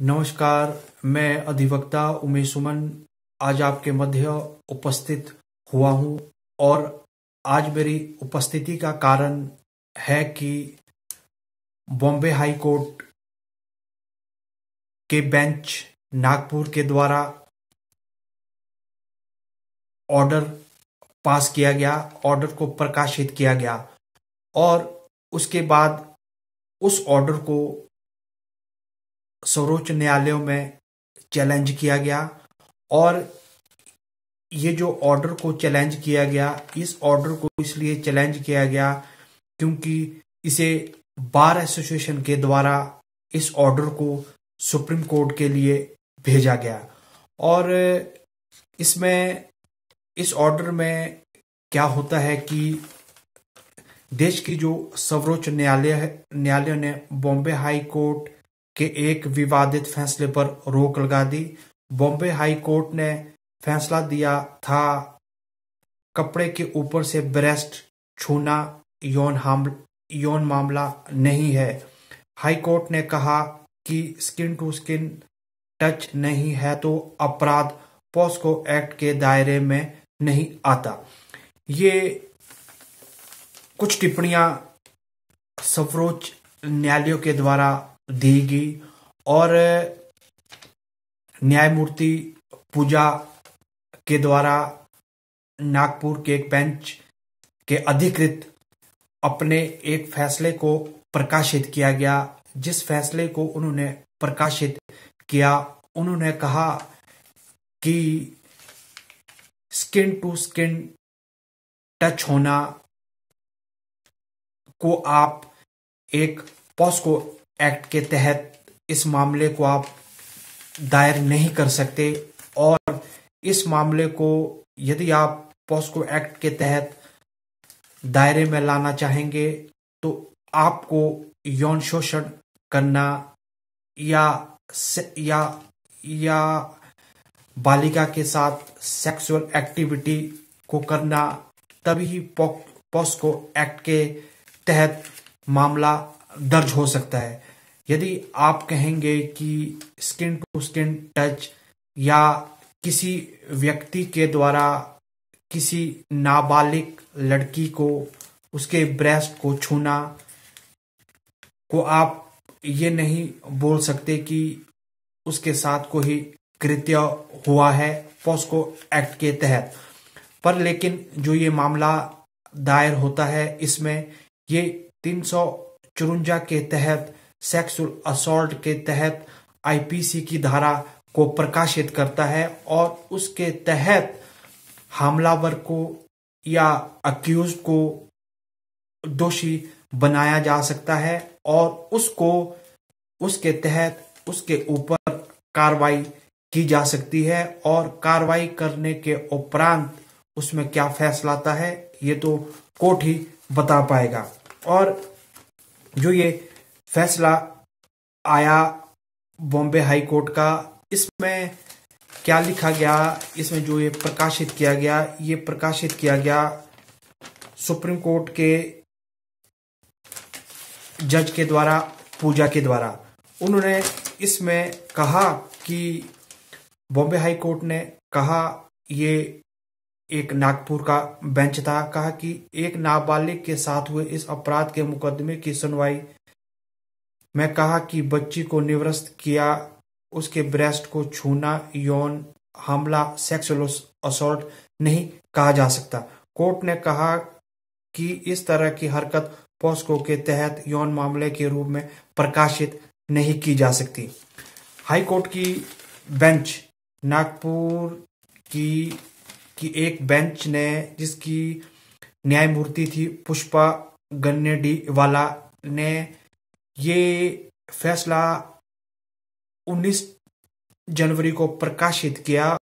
नमस्कार मैं अधिवक्ता उमेश सुमन आज आपके मध्य उपस्थित हुआ हूं और आज मेरी उपस्थिति का कारण है कि बॉम्बे हाई कोर्ट के बेंच नागपुर के द्वारा ऑर्डर पास किया गया ऑर्डर को प्रकाशित किया गया और उसके बाद उस ऑर्डर को सर्वोच्च न्यायालयों में चैलेंज किया गया और ये जो ऑर्डर को चैलेंज किया गया इस ऑर्डर को इसलिए चैलेंज किया गया क्योंकि इसे बार एसोसिएशन के द्वारा इस ऑर्डर को सुप्रीम कोर्ट के लिए भेजा गया और इसमें इस ऑर्डर में क्या होता है कि देश की जो सर्वोच्च न्यायालय न्यायालय ने बॉम्बे हाई कोर्ट के एक विवादित फैसले पर रोक लगा दी बॉम्बे हाई कोर्ट ने फैसला दिया था कपड़े के ऊपर से ब्रेस्ट छूना यौन यौन मामला नहीं है हाई कोर्ट ने कहा कि स्किन टू स्किन टच नहीं है तो अपराध पॉस्को एक्ट के दायरे में नहीं आता ये कुछ टिप्पणियां सर्वोच्च न्यायालयों के द्वारा गई और न्यायमूर्ति पूजा के द्वारा नागपुर के एक बेंच के अधिकृत अपने एक फैसले को प्रकाशित किया गया जिस फैसले को उन्होंने प्रकाशित किया उन्होंने कहा कि स्किन टू स्किन टच होना को आप एक पॉस्को एक्ट के तहत इस मामले को आप दायर नहीं कर सकते और इस मामले को यदि आप पॉस्को एक्ट के तहत दायरे में लाना चाहेंगे तो आपको यौन शोषण करना या या या बालिका के साथ सेक्सुअल एक्टिविटी को करना तभी पॉस्को एक्ट के तहत मामला दर्ज हो सकता है यदि आप कहेंगे कि स्किन टू स्किन टच या किसी व्यक्ति के द्वारा किसी नाबालिग लड़की को उसके ब्रेस्ट को छूना को आप ये नहीं बोल सकते कि उसके साथ कोई कृत्य हुआ है पॉस्को एक्ट के तहत पर लेकिन जो ये मामला दायर होता है इसमें ये तीन सौ चुरुंजा के तहत सेक्सुअल असोल्ट के तहत आईपीसी की धारा को प्रकाशित करता है और उसके तहत हमलावर को या अक्यूज को दोषी बनाया जा सकता है और उसको उसके तहत उसके ऊपर कार्रवाई की जा सकती है और कार्रवाई करने के उपरांत उसमें क्या फैसला आता है ये तो कोर्ट ही बता पाएगा और जो ये फैसला आया बॉम्बे हाई कोर्ट का इसमें क्या लिखा गया इसमें जो ये प्रकाशित किया गया ये प्रकाशित किया गया सुप्रीम कोर्ट के जज के द्वारा पूजा के द्वारा उन्होंने इसमें कहा कि बॉम्बे हाई कोर्ट ने कहा ये एक नागपुर का बेंच था कहा कि एक नाबालिग के साथ हुए इस अपराध के मुकदमे की सुनवाई में कहा कि बच्ची को निवृत्त किया उसके ब्रेस्ट को छूना यौन हमला सेक्सुअल असोल्ट नहीं कहा जा सकता कोर्ट ने कहा कि इस तरह की हरकत पॉस्को के तहत यौन मामले के रूप में प्रकाशित नहीं की जा सकती हाई कोर्ट की बेंच नागपुर की कि एक बेंच ने जिसकी न्यायमूर्ति थी पुष्पा गन्नेडी वाला ने ये फैसला 19 जनवरी को प्रकाशित किया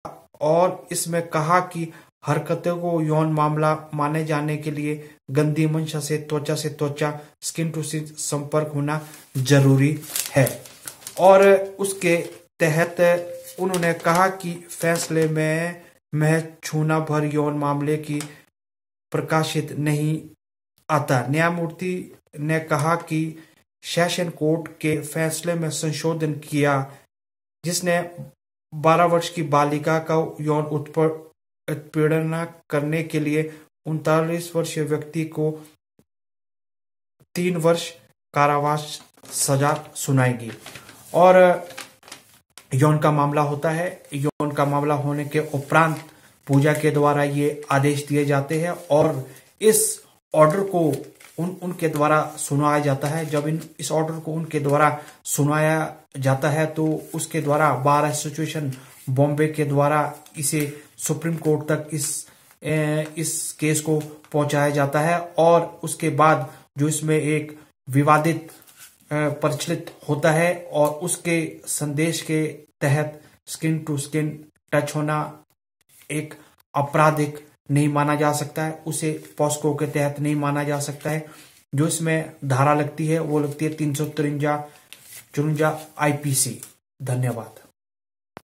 और इसमें कहा कि हरकतों को यौन मामला माने जाने के लिए गंदी मंशा से त्वचा से त्वचा स्किन टू स्किन संपर्क होना जरूरी है और उसके तहत उन्होंने कहा कि फैसले में महज छूना भर यौन मामले की प्रकाशित नहीं आता न्यायमूर्ति ने कहा कि सेशन कोर्ट के फैसले में संशोधन किया जिसने 12 वर्ष की बालिका का यौन उत्पीड़न करने के लिए उनतालीस वर्षीय व्यक्ति को तीन वर्ष कारावास सजा सुनाएगी और यौन का मामला होता है का मामला होने के उपरांत पूजा के द्वारा ये आदेश दिए जाते हैं और इस ऑर्डर को उन उनके द्वारा सुनाया जाता है जब इन इस ऑर्डर को उनके द्वारा सुनाया जाता है तो उसके द्वारा बार एसोसिएशन बॉम्बे के द्वारा इसे सुप्रीम कोर्ट तक इस ए, इस केस को पहुंचाया जाता है और उसके बाद जो इसमें एक विवादित प्रचलित होता है और उसके संदेश के तहत स्किन टू स्किन टच होना एक आपराधिक नहीं माना जा सकता है उसे पॉस्को के तहत नहीं माना जा सकता है जो इसमें धारा लगती है वो लगती है तीन सौ तिरंजा चुरुंजा आईपीसी धन्यवाद